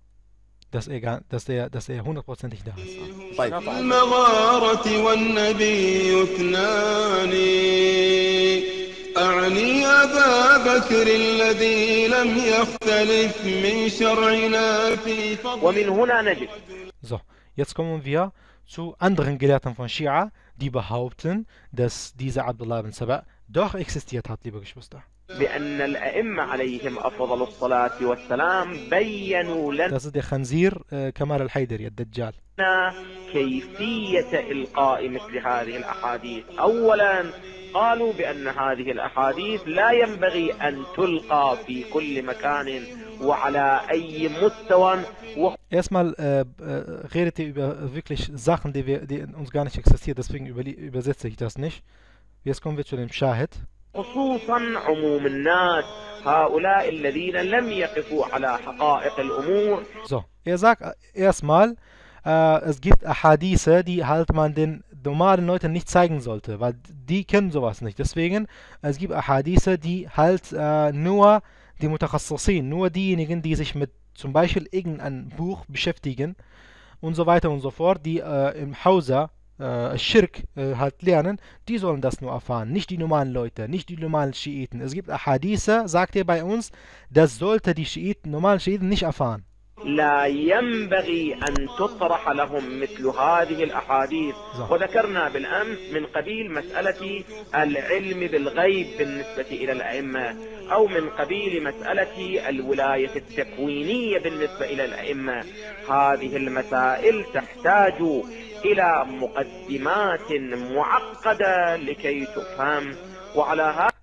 Dass er, dass er, dass er hundertprozentig da ist. أعني أبا بكر الذي لم يختلف من شرعنا في فضل ومن هنا نجد So, jetzt kommen wir zu anderen Gelehrten von Shia, die behaupten, dass dieser Abdullah ibn Saba doch existiert hat, liebe Geschwister. بأن الأئمة عليهم أفضل الصلاة والسلام بيّنوا لنا تقصد خنزير آه، كمال الحيدري الدجال كيفية إلقاء مثل هذه الأحاديث أولا قالوا بأن هذه الأحاديث لا ينبغي أن تلقى في كل مكان وعلى أي مستوى و Erstmal äh, äh, redet ihr über wirklich Sachen, die, wir, die uns gar nicht existieren, deswegen übersetze ich das nicht. Jetzt kommen wir zu dem Shahid. خصوصا عموم الناس هؤلاء الذين لم يقفوا على حقائق الأمور So, er sagt äh, erstmal, äh, es gibt Ahadithe, die halt man den normalen Leuten nicht zeigen sollte, weil die kennen sowas nicht. Deswegen, es gibt Ahadithe, die halt äh, nur die Mutakassassin, nur diejenigen, die sich mit zum Beispiel irgendeinem Buch beschäftigen und so weiter und so fort, die äh, im Hauser äh, Schirk äh, halt lernen, die sollen das nur erfahren, nicht die normalen Leute, nicht die normalen Schiiten. Es gibt Ahadithe, sagt er bei uns, das sollte die Schiiten, normalen Schiiten nicht erfahren. لا ينبغي أن تطرح لهم مثل هذه الأحاديث صح. وذكرنا بالأمس من قبيل مسألة العلم بالغيب بالنسبة إلى الأئمة أو من قبيل مسألة الولاية التكوينية بالنسبة إلى الأئمة هذه المسائل تحتاج إلى مقدمات معقدة لكي تفهم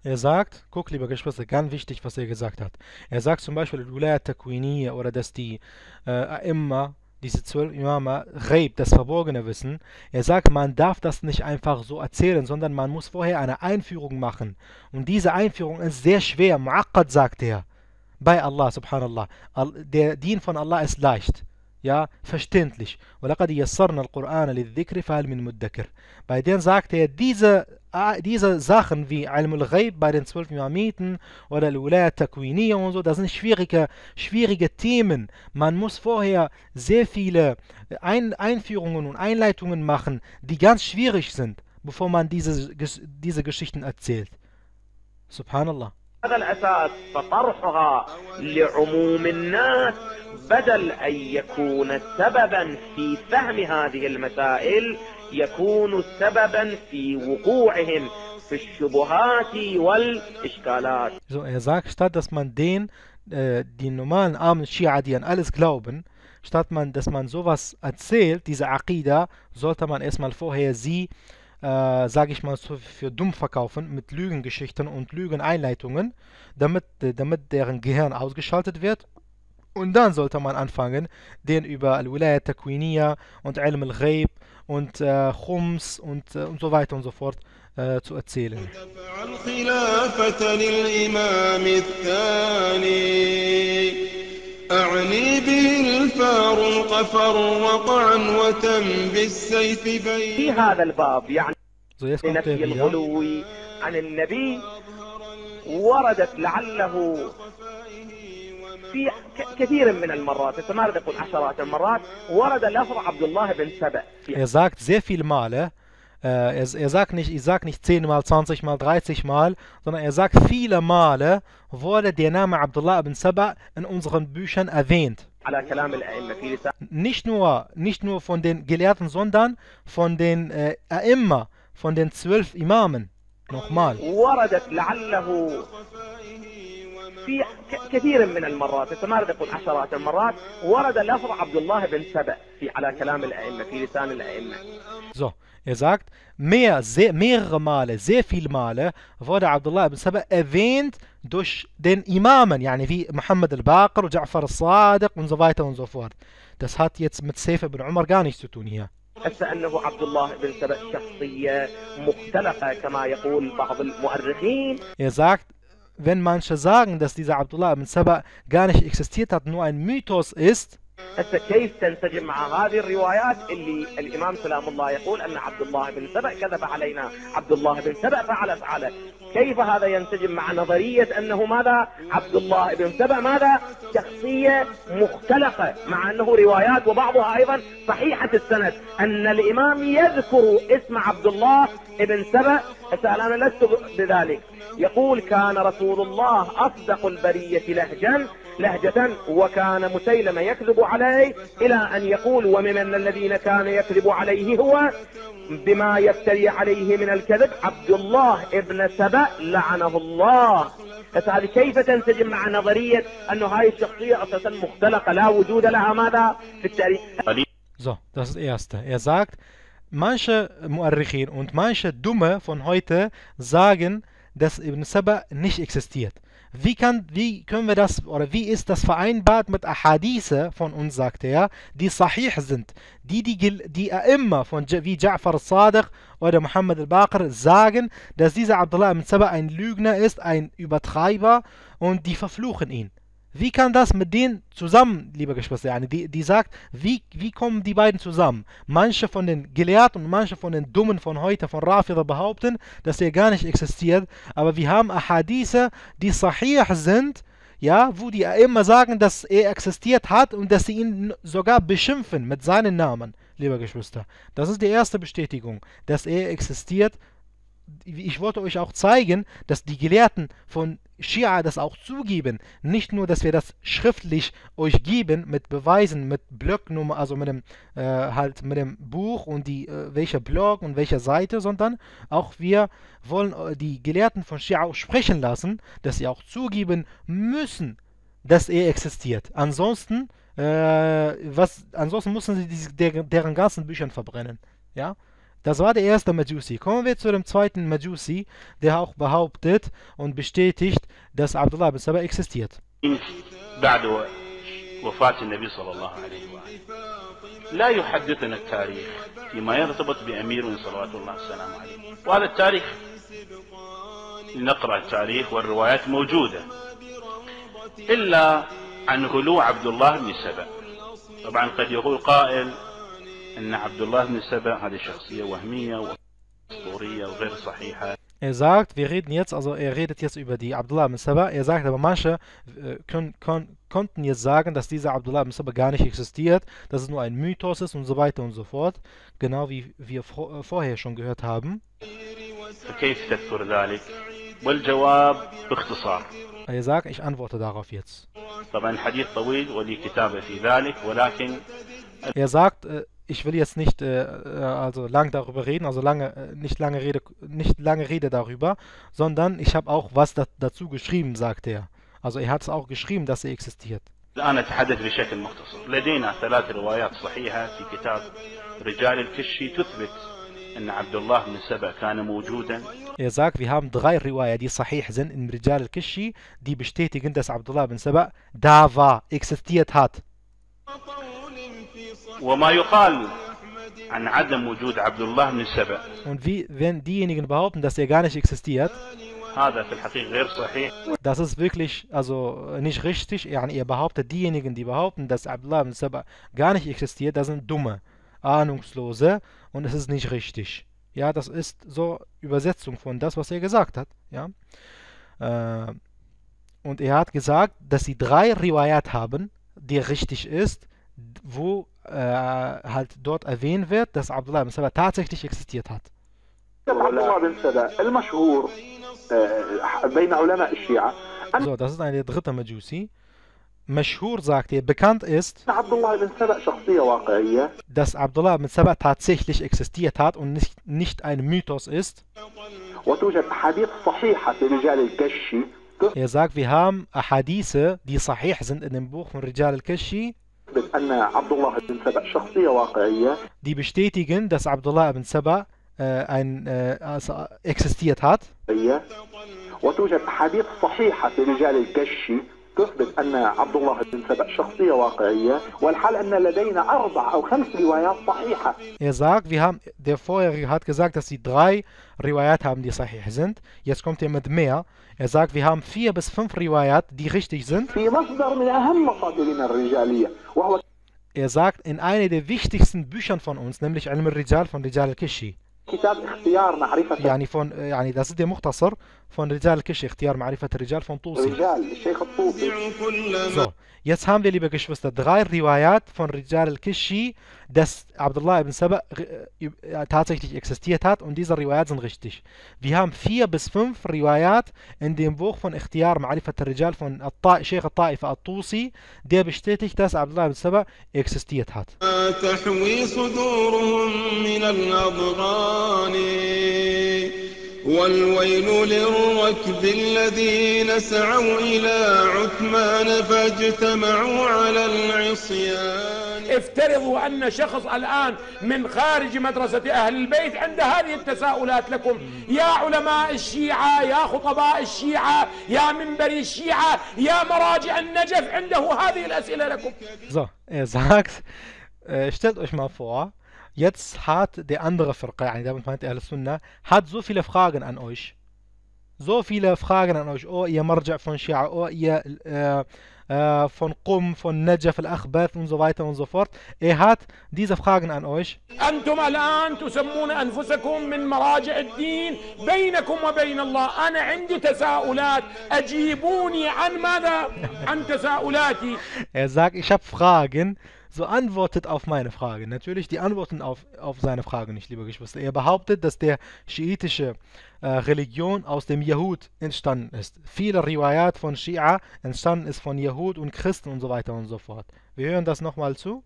Er sagt, guck lieber Geschwister, ganz wichtig, was er gesagt hat. Er sagt zum Beispiel, oder dass die äh, immer diese zwölf Imama, Reib, das verborgene Wissen. Er sagt, man darf das nicht einfach so erzählen, sondern man muss vorher eine Einführung machen. Und diese Einführung ist sehr schwer. Mu'akkad sagt er. Bei Allah, subhanallah. Der Dien von Allah ist leicht. Ja, verständlich. Bei denen sagt er, diese, diese Sachen wie al Ghaib bei den zwölf Imamiten oder Al-Ulaya Takwiniya und so, das sind schwierige, schwierige Themen. Man muss vorher sehr viele Ein Einführungen und Einleitungen machen, die ganz schwierig sind, bevor man diese, diese Geschichten erzählt. Subhanallah. هذا الأساس فطرحها لعموم الناس بدل أن يكون سببا في فهم هذه المسائل يكون سببا في وقوعهم في الشبهات والإشكالات. So er sagt, statt dass man den, äh, die normalen armen Shia, die an alles glauben, statt man, dass man sowas erzählt, diese Aqida, sollte man erstmal vorher sie Äh, sage ich mal, so für dumm verkaufen mit Lügengeschichten und Lügeneinleitungen, damit, äh, damit deren Gehirn ausgeschaltet wird. Und dann sollte man anfangen, den über Al-Wilayat Takwiniya und Ilm al-Ghaib und äh, Khums und, äh, und so weiter und so fort äh, zu erzählen. أعني به الفاروق فروقا وتم بالسيف بين في هذا الباب يعني لنفي الغلو عن النبي وردت لعله في كثير من المرات ما اريد اقول عشرات المرات ورد لفظ عبد الله بن سبأ Er sagt sehr viel Male Äh, er, er, sagt nicht, ich sag nicht 10 mal, 20 mal, 30 mal, sondern er sagt, viele Male wurde der Name Abdullah ibn Saba in unseren Büchern erwähnt. Nicht nur, nicht nur von den Gelehrten, sondern von den äh, A'imma, von den zwölf Imamen. Nochmal. في كثير من المرات كما اريد اقول عشرات المرات ورد لفظ عبد الله بن سبأ في على كلام الائمه في لسان الائمه So, er sagt, mehr, sehr, mehrere Male, sehr viele Male wurde Abdullah ibn Saba erwähnt durch den Imamen, yani wie Muhammad al-Baqir und Ja'far al-Sadiq und so weiter und so fort. Das hat jetzt mit Saif ibn Umar gar nichts zu tun hier. حتى انه عبد الله بن سبأ شخصيه مختلقه كما يقول بعض المؤرخين. Er sagt, wenn manche sagen, dass dieser Abdullah ibn Saba gar nicht existiert hat, nur ein Mythos ist, هسه كيف تنسجم مع هذه الروايات اللي الامام سلام الله يقول ان عبد الله بن سبأ كذب علينا، عبد الله بن سبأ فعل فعل، كيف هذا ينسجم مع نظريه انه ماذا؟ عبد الله بن سبأ ماذا؟ شخصيه مختلقه مع انه روايات وبعضها ايضا صحيحه السند، ان الامام يذكر اسم عبد الله ابن سبأ قال أنا لست بذلك يقول كان رسول الله أصدق البرية لهجا لهجة وكان مسيلم يكذب عليه إلى أن يقول ومن الذين كان يكذب عليه هو بما يفتري عليه من الكذب عبد الله ابن سبأ لعنه الله هذه كيف تنسجم مع نظرية أن هاي الشخصية أساسا مختلقة لا وجود لها ماذا في التاريخ So, das ist das Erste. Er sagt, manche Muarrichin und manche Dumme von heute sagen, dass Ibn Saba nicht existiert. Wie, kann, wie können wir das, oder wie ist das vereinbart mit Ahadithe von uns, sagte er, die sahih sind, die die, die immer von wie Ja'far al-Sadiq oder Muhammad al-Baqir sagen, dass dieser Abdullah ibn Saba ein Lügner ist, ein Übertreiber und die verfluchen ihn. Wie kann das mit denen zusammen, liebe Geschwister, die, die sagt, wie, wie kommen die beiden zusammen? Manche von den Gelehrten und manche von den Dummen von heute, von Rafida, behaupten, dass er gar nicht existiert. Aber wir haben Ahadithe, die sahih sind, ja, wo die immer sagen, dass er existiert hat und dass sie ihn sogar beschimpfen mit seinen Namen, liebe Geschwister. Das ist die erste Bestätigung, dass er existiert ich wollte euch auch zeigen, dass die Gelehrten von Shia das auch zugeben. Nicht nur, dass wir das schriftlich euch geben mit Beweisen, mit Blöcknummer, also mit dem äh, halt mit dem Buch und die äh, welcher Blog und welcher Seite, sondern auch wir wollen äh, die Gelehrten von Shia auch sprechen lassen, dass sie auch zugeben müssen, dass er existiert. Ansonsten äh, was, ansonsten müssen sie diese, deren, deren ganzen Büchern verbrennen. Ja, Das war der erste Majusi. Kommen wir zu dem zweiten Majusi, der auch behauptet und bestätigt, dass Abdullah bin Sabah existiert. بعد وفاة النبي صلى الله عليه وآله لا يحدثنا التاريخ فيما يرتبط بأمير صلوات الله السلام عليه وهذا التاريخ نقرأ التاريخ والروايات موجودة إلا عن غلو عبد الله بن سبأ طبعا قد يقول قائل Er sagt, wir reden jetzt, also er redet jetzt über die Abdullah ibn Saba, er sagt aber, manche äh, können, können, konnten jetzt sagen, dass dieser Abdullah ibn Saba gar nicht existiert, dass es nur ein Mythos ist und so weiter und so fort, genau wie wir vor, äh, vorher schon gehört haben. Er sagt, ich antworte darauf jetzt. Er sagt, äh, ich will jetzt nicht äh, äh, also lang darüber reden, also lange äh, nicht lange Rede nicht lange Rede darüber, sondern ich habe auch was da, dazu geschrieben, sagt er. Also er hat es auch geschrieben, dass er existiert. الآن أتحدث بشكل مختصر لدينا ثلاث روايات صحيحة في كتاب رجال الكشي تثبت أن عبد الله بن سبأ كان موجودا Er sagt, wir haben drei Riwaya, die sahih sind in Rijal al-Kishi, die bestätigen, dass Abdullah bin Saba da war, existiert hat. وما يقال عن عدم وجود عبد الله بن سبأ Und wie, wenn diejenigen behaupten, dass er gar nicht existiert, Das ist wirklich also nicht richtig. يعني ihr behauptet, diejenigen, die behaupten, dass Abdullah ibn Sabah gar nicht existiert, das sind dumme, ahnungslose und es ist nicht richtig. Ja, das ist so Übersetzung von das, was er gesagt hat. Ja. Äh, und er hat gesagt, dass sie drei Riwayat haben, die richtig ist, wo äh, halt dort erwähnt wird, dass Abdullah ibn Sabah tatsächlich existiert hat. Äh, so, das ist eine dritte Majusi. Mashhur sagt ihr, bekannt ist, dass Abdullah ibn Sabah tatsächlich existiert hat und nicht, nicht ein Mythos ist. Er sagt, wir haben Hadithe, die sahih sind in dem Buch von Rijal al-Kashi. بان عبد الله بن سبع شخصيه واقعيه دي بشتيتيجن داس عبد الله بن سبع ان اكسستيت هات وتوجد احاديث صحيحه في رجال الكشي تثبت أن عبد الله بن سبأ شخصية واقعية والحال أن لدينا أربع أو خمس روايات صحيحة. Er sagt, wir haben, der vorherige hat gesagt, dass sie drei Riwayat haben, die sahih sind. Jetzt kommt er mit mehr. Er sagt, wir haben vier bis fünf Riwayat, die richtig sind. er sagt in einem der wichtigsten Büchern von uns, nämlich Al-Rijal von Rijal al-Kishi. يعني von, يعني äh, das ist der Muhtasar فون رجال كش اختيار معرفة الرجال فون طوسي رجال الشيخ الطوسي زو يسهم لي بقش بس دغاير روايات فون رجال الكشي دس عبد الله بن سبأ tatsächlich existiert hat und diese Riwayat sind richtig. Wir haben vier bis fünf Riwayat in dem Buch von Ikhtiar معرفة الرجال von Sheikh الطائفة الطوسي, der bestätigt, dass Abdullah ibn Saba existiert hat. تحوي صدورهم من الأضغان والويل للركب الذين سعوا إلى عثمان فاجتمعوا على العصيان افترضوا أن شخص الآن من خارج مدرسة أهل البيت عند هذه التساؤلات لكم يا علماء الشيعة يا خطباء الشيعة يا منبري الشيعة يا مراجع النجف عنده هذه الأسئلة لكم er sagt, äh, stellt euch mal vor, Jetzt hat die andere Firqa, yani damit meint Ahl sunna hat so viele Fragen an euch. So viele Fragen an euch. Oh, ihr Marja von Shia, oh, ihr äh, äh, von Qum, von Najaf al-Akhbath und so weiter und so fort. Er hat diese Fragen an euch. أنتم الآن تسمون أنفسكم من مراجع الدين بينكم وبين الله. أنا عندي تساؤلات. أجيبوني عن ماذا؟ عن تساؤلاتي. Er sagt, ich habe Fragen. so antwortet auf meine Frage. Natürlich, die antworten auf, auf seine Frage nicht, liebe Geschwister. Er behauptet, dass der schiitische äh, Religion aus dem Yahud entstanden ist. Viele Riwayat von Shia entstanden ist von Yahud und Christen und so weiter und so fort. Wir hören das nochmal zu.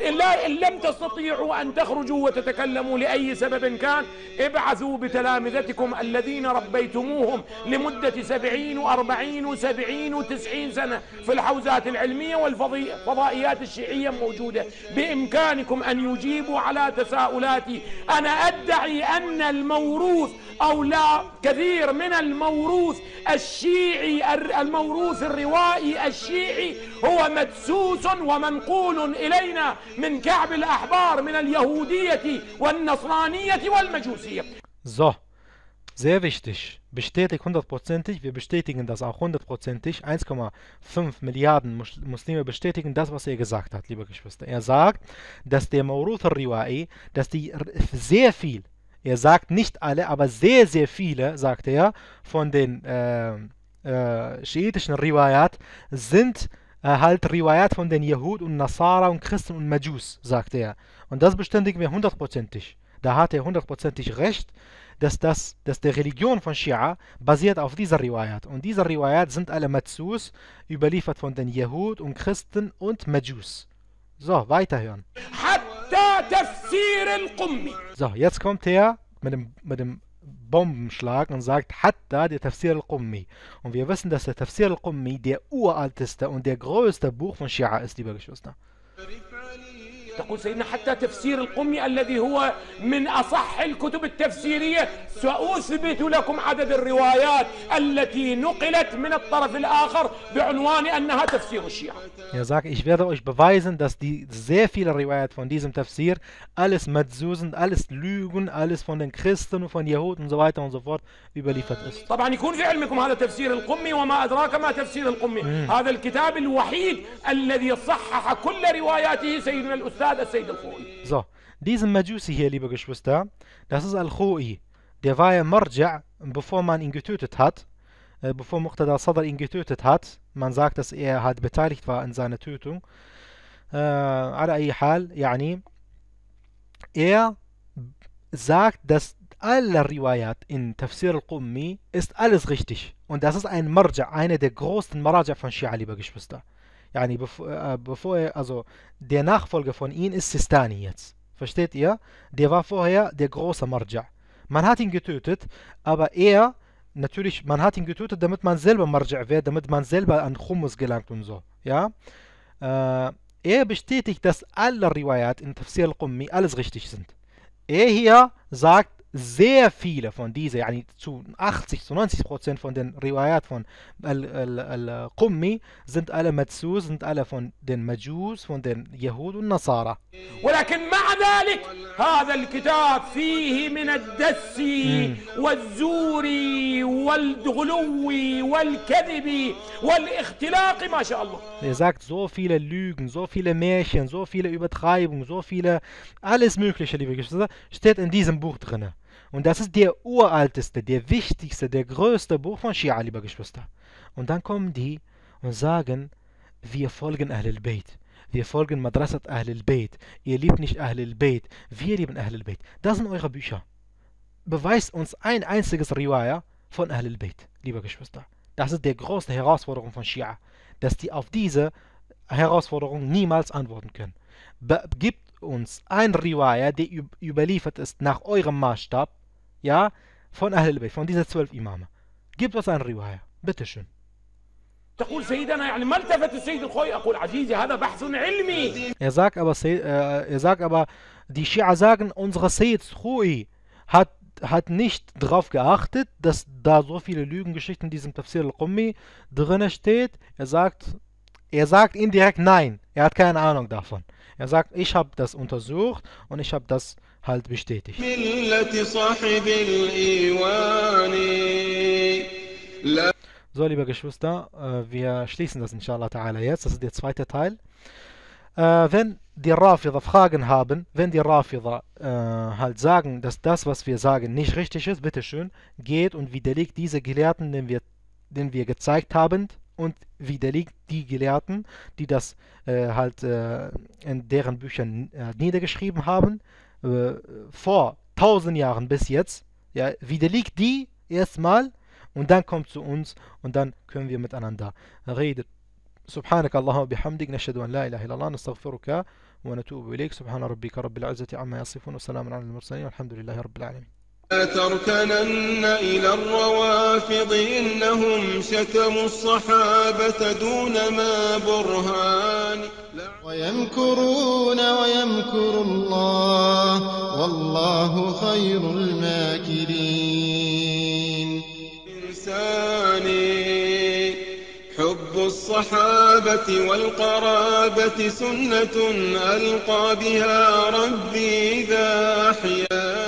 إلا إن لم تستطيعوا أن تخرجوا وتتكلموا لأي سبب كان ابعثوا بتلامذتكم الذين ربيتموهم لمدة سبعين وأربعين وسبعين وتسعين سنة في الحوزات العلمية والفضائيات الشيعية موجودة بإمكانكم أن يجيبوا على تساؤلاتي أنا أدعي أن الموروث أو لا كثير من الموروث الشيعي الموروث الروائي الشيعي هو مدسوس ومنقول إلينا بنا من كعب الأحبار من اليهودية والنصرانية والمجوسية So, sehr wichtig. Bestätigt hundertprozentig, wir bestätigen das auch hundertprozentig. 1,5 Milliarden Muslime bestätigen das, was er gesagt hat, liebe Geschwister. Er sagt, dass der Mawrut al-Riwa'i, dass die sehr viel, er sagt nicht alle, aber sehr, sehr viele, sagt er, von den äh, äh, schiitischen Riwayat sind äh, halt Riwayat von den Jehud und Nasara und Christen und Majus, sagt er. Und das bestätigen wir hundertprozentig. Da hat er hundertprozentig recht, dass, das, dass die Religion von Shia basiert auf dieser Riwayat. Und diese Riwayat sind alle Matsus, überliefert von den Jehud und Christen und Majus. So, weiterhören. So, jetzt kommt er mit dem, mit dem Bombenschlag und sagt, hat da der Tafsir al-Qummi. Und wir wissen, dass der Tafsir al-Qummi der uralteste und der größte Buch von Shia ist, liebe Geschwister. تقول سيدنا حتى تفسير القمي الذي هو من أصح الكتب التفسيرية سأثبت لكم عدد الروايات التي نقلت من الطرف الآخر بعنوان أنها تفسير الشيعة Er sagt, ich werde euch beweisen, dass die sehr viele Riwayat von diesem Tafsir, alles Madzusen, alles Lügen, alles von den Christen und von Jehuden und so weiter und so fort überliefert ist. طبعا يكون في علمكم هذا تفسير القمي وما أدراك ما تفسير القمي. هذا الكتاب الوحيد الذي صحح كل رواياته سيدنا الأستاذ So, diesen Majusi hier, liebe Geschwister, das ist Al-Khoi. Der war ja Marja, bevor man ihn getötet hat, äh, bevor Muqtada Sadr ihn getötet hat. Man sagt, dass er halt beteiligt war an seiner Tötung. Äh, Hal, yani, er sagt, dass alle Riwayat in Tafsir al-Qummi ist alles richtig. Und das ist ein Marja, einer der größten Marja von Shia, liebe Geschwister. يعني bevor, äh, bevor er, also der Nachfolger von ihm ist Sistani jetzt. Versteht ihr? Der war vorher der große Marja. Man hat ihn getötet, aber er, natürlich, man hat ihn getötet, damit man selber Marja wird, damit man selber an Hummus gelangt und so. Ja? Äh, er bestätigt, dass alle Riwayat in Tafsir al-Qummi alles richtig sind. Er hier sagt, sehr viele von diesen, yani zu 80, zu 90 Prozent von den Riwayat von Al-Qummi sind alle Matsus, sind alle von den Majus, von den Jehud und Nasara. ولكن hmm. Er sagt so viele Lügen, so viele Märchen, so viele Übertreibungen, so viele, alles Mögliche, liebe Geschwister, steht in diesem Buch drinne. Und das ist der uralteste, der wichtigste, der größte Buch von Shia, liebe Geschwister. Und dann kommen die und sagen, wir folgen Ahlul Bayt. Wir folgen Madrasat Ahlul Bayt. Ihr liebt nicht Ahlul Bayt. Wir lieben Ahlul Bayt. Das sind eure Bücher. Beweist uns ein einziges Riwaya von Ahlul Bayt, liebe Geschwister. Das ist die große Herausforderung von Shia, dass die auf diese Herausforderung niemals antworten können. Be gibt uns ein Riwaya, der überliefert ist nach eurem Maßstab, ja, von Ahlul Bayt, von diesen zwölf Imame. Gibt uns ein Riwaya, bitteschön. Er sagt aber, äh, er sagt aber, die Shia sagen, unsere Sayyid Khoi hat, hat nicht darauf geachtet, dass da so viele Lügengeschichten in diesem Tafsir al-Qummi drin steht. Er sagt, er sagt indirekt nein, er hat keine Ahnung davon. Er sagt, ich habe das untersucht und ich habe das halt bestätigt. So, liebe Geschwister, äh, wir schließen das inshallah ta'ala jetzt. Das ist der zweite Teil. Äh, wenn die Rafida Fragen haben, wenn die Rafida äh, halt sagen, dass das, was wir sagen, nicht richtig ist, bitteschön, geht und widerlegt diese Gelehrten, den wir, den wir gezeigt haben, und widerlegt die Gelehrten, die das äh, halt äh, in deren Büchern äh, niedergeschrieben haben. äh, vor 1000 Jahren bis jetzt, ja, widerlegt die erstmal und dann kommt zu uns und dann können wir miteinander reden. سبحانك اللهم وبحمدك نشهد أن لا إله إلا الله نستغفرك ونتوب إليك سبحان ربك رب العزة عما يصفون وسلام على المرسلين والحمد لله رب العالمين تركنن إلى الروافض إنهم شتموا الصحابة دون ما برهان ويمكرون ويمكر الله والله خير الماكرين إنساني حب الصحابة والقرابة سنة ألقى بها ربي إذا أحيان